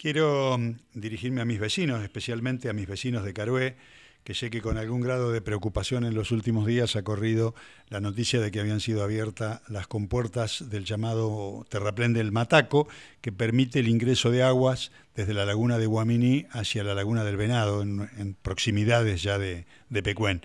Quiero mm, dirigirme a mis vecinos, especialmente a mis vecinos de Carué, que sé que con algún grado de preocupación en los últimos días ha corrido la noticia de que habían sido abiertas las compuertas del llamado terraplén del Mataco, que permite el ingreso de aguas desde la laguna de Guaminí hacia la laguna del Venado, en, proximidades ya de, de Pecuén.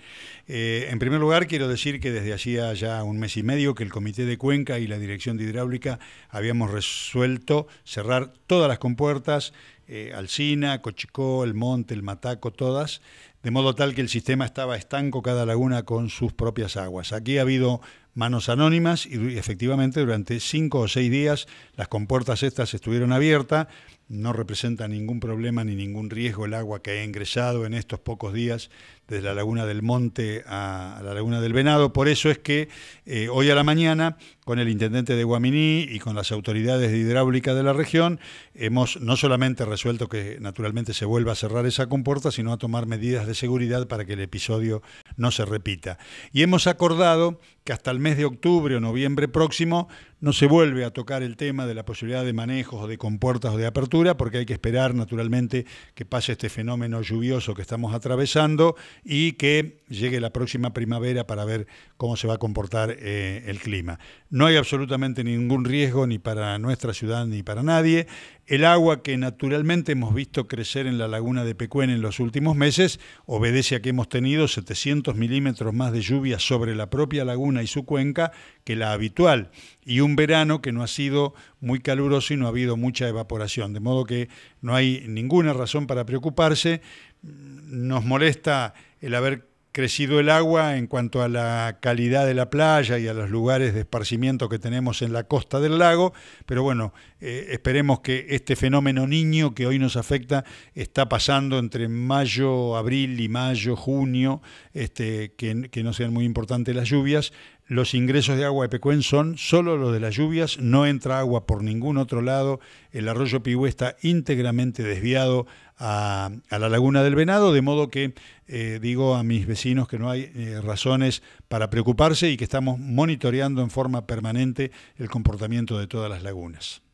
Eh, en primer lugar, quiero decir que desde hacía ya un mes y medio que el Comité de Cuenca y la Dirección de Hidráulica habíamos resuelto cerrar todas las compuertas, eh, Alcina, Cochicó, El Monte, El Mataco, todas, de modo tal que el sistema estaba estanco cada laguna con sus propias aguas. Aquí ha habido manos anónimas y efectivamente durante cinco o seis días las compuertas estas estuvieron abiertas, no representa ningún problema ni ningún riesgo el agua que ha ingresado en estos pocos días desde la laguna del Monte a, la laguna del Venado. Por eso es que eh, hoy a la mañana, con el intendente de Guaminí y con las autoridades de hidráulica de la región, hemos no solamente resuelto que naturalmente se vuelva a cerrar esa compuerta, sino a tomar medidas seguridad para que el episodio no se repita. Y hemos acordado que hasta el mes de octubre o noviembre próximo no se vuelve a tocar el tema de la posibilidad de manejos o de compuertas o de apertura, porque hay que esperar naturalmente que pase este fenómeno lluvioso que estamos atravesando y que llegue la próxima primavera para ver cómo se va a comportar eh, el clima. No hay absolutamente ningún riesgo ni para nuestra ciudad ni para nadie. El agua que naturalmente hemos visto crecer en la laguna de Pecuén en los últimos meses obedece a que hemos tenido 700 milímetros más de lluvia sobre la propia laguna y su cuenca que la habitual. Y un verano que no ha sido muy caluroso y no ha habido mucha evaporación, de modo que no hay ninguna razón para preocuparse. Nos molesta el haber crecido el agua en cuanto a la calidad de la playa y a los lugares de esparcimiento que tenemos en la costa del lago, pero bueno, eh, esperemos que este fenómeno niño que hoy nos afecta está pasando entre mayo, abril y mayo, junio, este, que, no sean muy importantes las lluvias. Los ingresos de agua de Pecuén son solo los de las lluvias, no entra agua por ningún otro lado. El arroyo Pibú está íntegramente desviado a, la laguna del Venado, de modo que eh, digo a mis vecinos que no hay eh, razones para preocuparse y que estamos monitoreando en forma permanente el comportamiento de todas las lagunas.